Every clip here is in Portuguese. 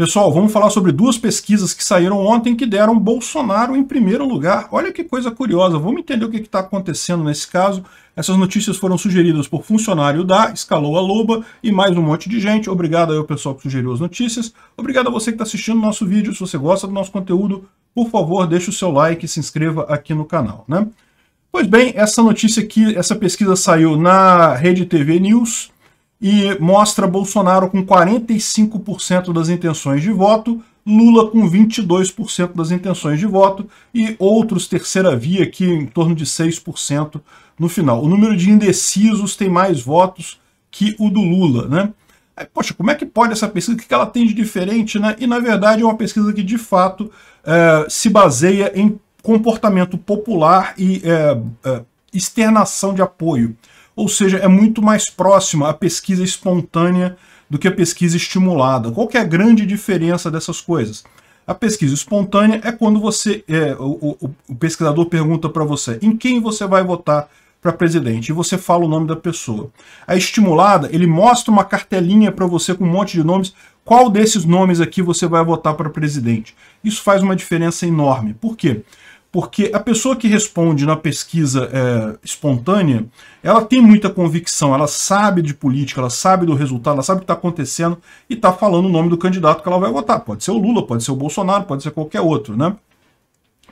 Pessoal, vamos falar sobre duas pesquisas que saíram ontem que deram Bolsonaro em primeiro lugar. Olha que coisa curiosa, vamos entender o que está acontecendo nesse caso. Essas notícias foram sugeridas por funcionário da Escalou a Loba e mais um monte de gente. Obrigado aí ao pessoal que sugeriu as notícias. Obrigado a você que está assistindo o nosso vídeo. Se você gosta do nosso conteúdo, por favor, deixe o seu like e se inscreva aqui no canal. Né? Pois bem, essa notícia aqui, essa pesquisa saiu na Rede TV News, e mostra Bolsonaro com 45% das intenções de voto, Lula com 22% das intenções de voto e outros terceira via aqui em torno de 6% no final. O número de indecisos tem mais votos que o do Lula, né? Poxa, como é que pode essa pesquisa? O que ela tem de diferente, né? E, na verdade, é uma pesquisa que, de fato, é, se baseia em comportamento popular e é, é, externação de apoio. Ou seja, é muito mais próxima a pesquisa espontânea do que a pesquisa estimulada. Qual que é a grande diferença dessas coisas? A pesquisa espontânea é quando você é, o, o, o pesquisador pergunta para você em quem você vai votar para presidente e você fala o nome da pessoa. A estimulada, ele mostra uma cartelinha para você com um monte de nomes. Qual desses nomes aqui você vai votar para presidente? Isso faz uma diferença enorme. Por quê? porque a pessoa que responde na pesquisa é, espontânea, ela tem muita convicção, ela sabe de política, ela sabe do resultado, ela sabe o que está acontecendo e está falando o nome do candidato que ela vai votar. Pode ser o Lula, pode ser o Bolsonaro, pode ser qualquer outro, né?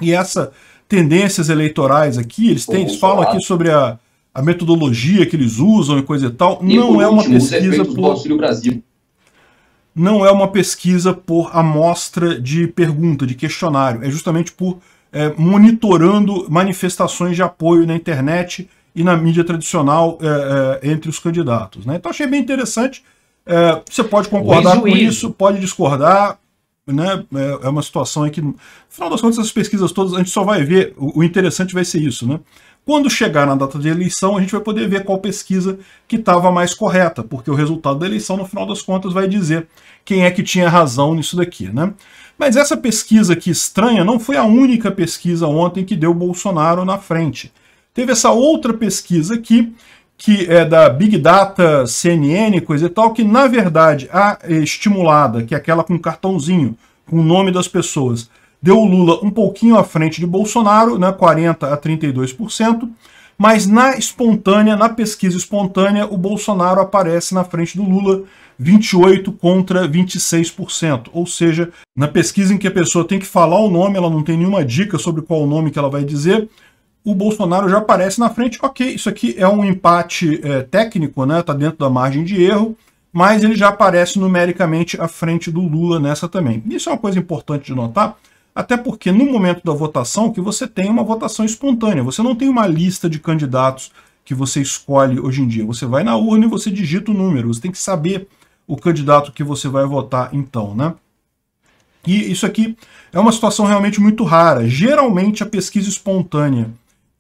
E essa tendências eleitorais aqui, eles, têm, eles falam aqui sobre a, a, metodologia que eles usam e coisa e tal. E não é uma pesquisa por... do Brasil não é uma pesquisa por amostra de pergunta, de questionário, é justamente por é, monitorando manifestações de apoio na internet e na mídia tradicional é, é, entre os candidatos. Né? Então achei bem interessante. É, você pode concordar com isso, pode discordar. Né? É, é uma situação aí que, no final das contas, essas pesquisas todas, a gente só vai ver. O, o interessante vai ser isso, né? Quando chegar na data de eleição, a gente vai poder ver qual pesquisa que estava mais correta, porque o resultado da eleição, no final das contas, vai dizer quem é que tinha razão nisso daqui, né? Mas essa pesquisa aqui estranha não foi a única pesquisa ontem que deu Bolsonaro na frente. Teve essa outra pesquisa aqui, que é da Big Data, CNN, coisa e tal, que na verdade a estimulada, que é aquela com cartãozinho, com o nome das pessoas, deu o Lula um pouquinho à frente de Bolsonaro, né, 40% a 32%, mas na espontânea, na pesquisa espontânea, o Bolsonaro aparece na frente do Lula, 28% contra 26%. Ou seja, na pesquisa em que a pessoa tem que falar o nome, ela não tem nenhuma dica sobre qual o nome que ela vai dizer, o Bolsonaro já aparece na frente. Ok, isso aqui é um empate é, técnico, né? está dentro da margem de erro, mas ele já aparece numericamente à frente do Lula nessa também. Isso é uma coisa importante de notar, até porque no momento da votação que você tem uma votação espontânea, você não tem uma lista de candidatos que você escolhe hoje em dia. Você vai na urna e você digita o número, você tem que saber o candidato que você vai votar então, né? E isso aqui é uma situação realmente muito rara. Geralmente a pesquisa espontânea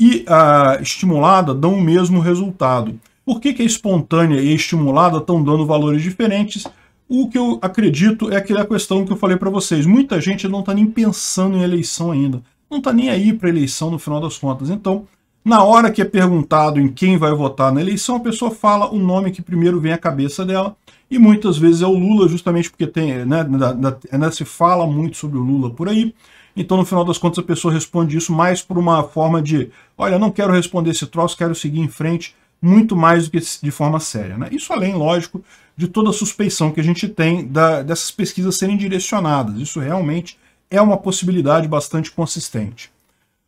e a estimulada dão o mesmo resultado. Por que, que a espontânea e a estimulada estão dando valores diferentes? O que eu acredito é aquela é questão que eu falei para vocês. Muita gente não está nem pensando em eleição ainda. Não está nem aí para eleição no final das contas. Então, na hora que é perguntado em quem vai votar na eleição, a pessoa fala o nome que primeiro vem à cabeça dela. E muitas vezes é o Lula, justamente porque tem, né, na, na, né, se fala muito sobre o Lula por aí. Então, no final das contas, a pessoa responde isso mais por uma forma de: olha, não quero responder esse troço, quero seguir em frente muito mais do que de forma séria. Né? Isso além, lógico, de toda a suspeição que a gente tem da, dessas pesquisas serem direcionadas. Isso realmente é uma possibilidade bastante consistente.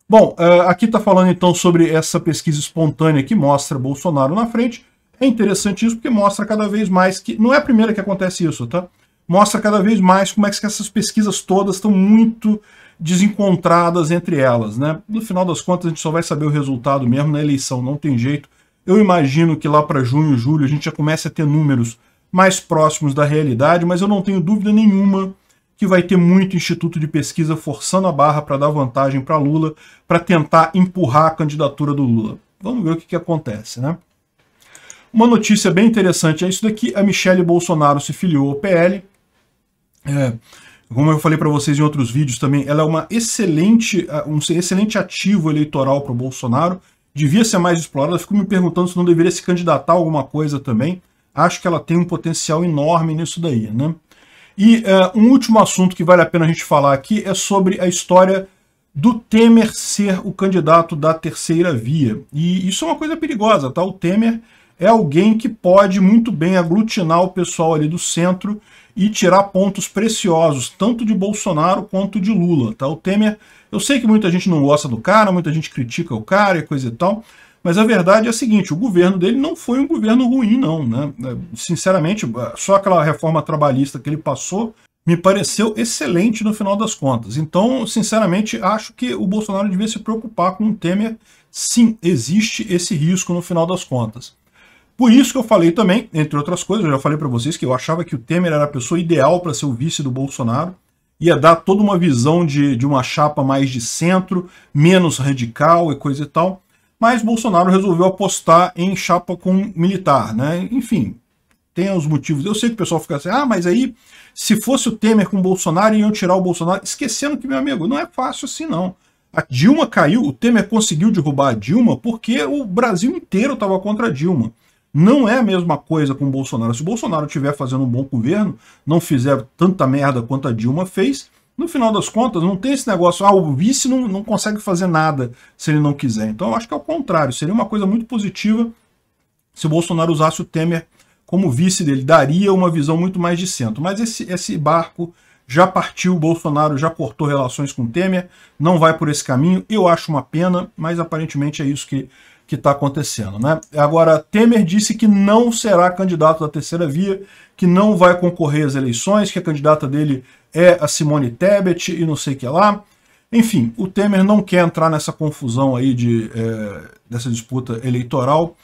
Bom, eh, aqui está falando então sobre essa pesquisa espontânea que mostra Bolsonaro na frente. É interessante isso porque mostra cada vez mais que. Não é a primeira que acontece isso, tá? Mostra cada vez mais como é que essas pesquisas todas estão muito desencontradas entre elas, né? No final das contas, a gente só vai saber o resultado mesmo na eleição, não tem jeito eu imagino que lá para junho, julho, a gente já comece a ter números mais próximos da realidade, mas eu não tenho dúvida nenhuma que vai ter muito instituto de pesquisa forçando a barra para dar vantagem para Lula, para tentar empurrar a candidatura do Lula. Vamos ver o que, que acontece, né? Uma notícia bem interessante é isso daqui: a Michelle Bolsonaro se filiou ao PL. É, como eu falei para vocês em outros vídeos também, ela é uma excelente, é, um excelente ativo eleitoral para o Bolsonaro devia ser mais explorada. Fico me perguntando se não deveria se candidatar a alguma coisa também. Acho que ela tem um potencial enorme nisso daí, né? E é, um último assunto que vale a pena a gente falar aqui é sobre a história do Temer ser o candidato da terceira via. E isso é uma coisa perigosa, tá? O Temer é alguém que pode muito bem aglutinar o pessoal ali do centro e tirar pontos preciosos, tanto de Bolsonaro quanto de Lula. Tá? O Temer, eu sei que muita gente não gosta do cara, muita gente critica o cara e coisa e tal, mas a verdade é a seguinte, o governo dele não foi um governo ruim, não. Né? É, sinceramente, é, só aquela reforma trabalhista que ele passou me pareceu excelente no final das contas. Então, sinceramente, acho que o Bolsonaro devia se preocupar com o Temer. Sim, existe esse risco no final das contas. Por isso que eu falei também, entre outras coisas, eu já falei para vocês que eu achava que o Temer era a pessoa ideal para ser o vice do Bolsonaro, ia dar toda uma visão de, de uma chapa mais de centro, menos radical e coisa e tal, mas Bolsonaro resolveu apostar em chapa com militar, né? Enfim, tem os motivos. Eu sei que o pessoal fica assim, ah, mas aí se fosse o Temer com o Bolsonaro, iam tirar o Bolsonaro, esquecendo que, meu amigo, não é fácil assim não. A Dilma caiu, o Temer conseguiu derrubar a Dilma porque o Brasil inteiro estava contra a Dilma. Não é a mesma coisa com o Bolsonaro. Se o Bolsonaro estiver fazendo um bom governo, não fizer tanta merda quanto a Dilma fez, no final das contas, não tem esse negócio, ah, o vice não, não consegue fazer nada se ele não quiser. Então, eu acho que é o contrário. Seria uma coisa muito positiva se o Bolsonaro usasse o Temer como vice dele. Daria uma visão muito mais de centro. Mas esse, esse barco já partiu, o Bolsonaro já cortou relações com o Temer, não vai por esse caminho. Eu acho uma pena, mas aparentemente é isso que que está acontecendo. Né? Agora, Temer disse que não será candidato da terceira via, que não vai concorrer às eleições, que a candidata dele é a Simone Tebet e não sei o que lá. Enfim, o Temer não quer entrar nessa confusão aí de, é, dessa disputa eleitoral.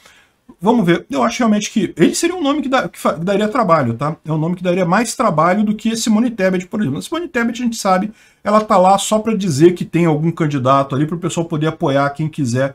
Vamos ver, eu acho realmente que ele seria um nome que, que, daria trabalho, tá? É um nome que daria mais trabalho do que Simone Tebet, por exemplo. A Simone Tebet, a gente sabe, ela tá lá só para dizer que tem algum candidato ali para o pessoal poder apoiar quem quiser